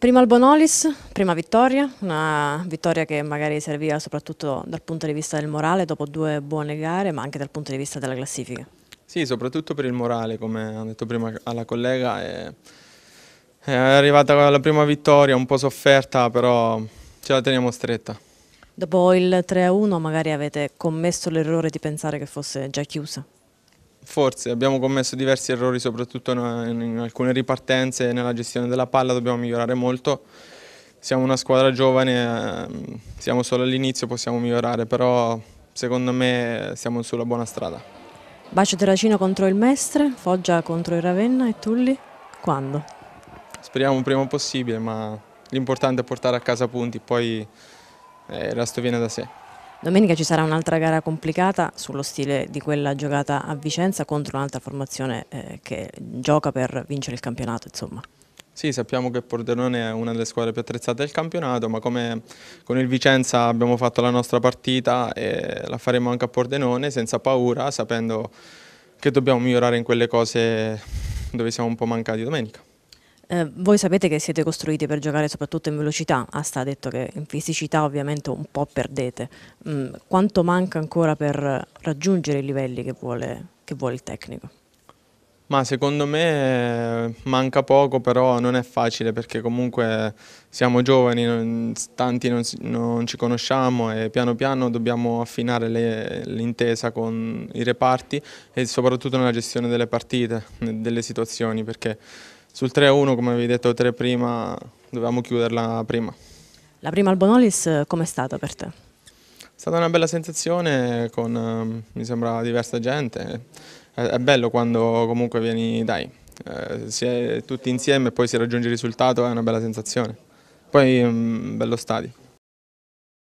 Prima il Bonolis, prima vittoria, una vittoria che magari serviva soprattutto dal punto di vista del morale dopo due buone gare ma anche dal punto di vista della classifica. Sì, soprattutto per il morale, come ha detto prima alla collega, è, è arrivata la prima vittoria, un po' sofferta, però ce la teniamo stretta. Dopo il 3-1 magari avete commesso l'errore di pensare che fosse già chiusa? Forse, abbiamo commesso diversi errori soprattutto in alcune ripartenze, nella gestione della palla dobbiamo migliorare molto, siamo una squadra giovane, ehm, siamo solo all'inizio, possiamo migliorare, però secondo me siamo sulla buona strada. Bacio Terracino contro il Mestre, Foggia contro il Ravenna e Tulli, quando? Speriamo il prima possibile, ma l'importante è portare a casa punti, poi eh, il resto viene da sé. Domenica ci sarà un'altra gara complicata sullo stile di quella giocata a Vicenza contro un'altra formazione eh, che gioca per vincere il campionato. Insomma. Sì, sappiamo che Pordenone è una delle squadre più attrezzate del campionato, ma come con il Vicenza abbiamo fatto la nostra partita e la faremo anche a Pordenone senza paura, sapendo che dobbiamo migliorare in quelle cose dove siamo un po' mancati domenica. Eh, voi sapete che siete costruiti per giocare soprattutto in velocità, Asta ha detto che in fisicità ovviamente un po' perdete. Mm, quanto manca ancora per raggiungere i livelli che vuole, che vuole il tecnico? Ma secondo me eh, manca poco, però non è facile perché comunque siamo giovani, tanti non, non, ci conosciamo e piano piano dobbiamo affinare l'intesa con i reparti e soprattutto nella gestione delle partite, delle situazioni perché sul 3-1, come avevi detto te prima, dovevamo chiuderla prima. La prima al Bonolis eh, com'è stata per te? È stata una bella sensazione con, eh, mi sembra, diversa gente. È, bello quando comunque vieni, dai, eh, si è tutti insieme e poi si raggiunge il risultato, è una bella sensazione. Poi mm, bello stadio.